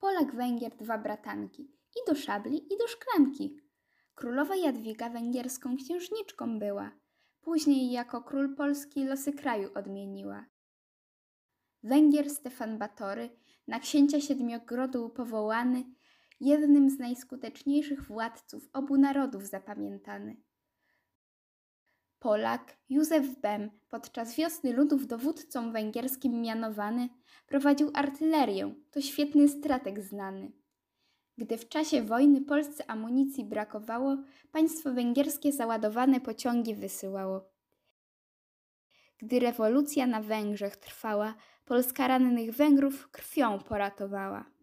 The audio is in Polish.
Polak-Węgier dwa bratanki i do szabli i do szklanki. Królowa Jadwiga węgierską księżniczką była, później jako król Polski losy kraju odmieniła. Węgier Stefan Batory, na księcia Siedmiogrodu powołany, jednym z najskuteczniejszych władców obu narodów zapamiętany. Polak Józef Bem, podczas wiosny ludów dowódcą węgierskim mianowany, prowadził artylerię, to świetny stratek znany. Gdy w czasie wojny Polsce amunicji brakowało, państwo węgierskie załadowane pociągi wysyłało. Gdy rewolucja na Węgrzech trwała, Polska rannych Węgrów krwią poratowała.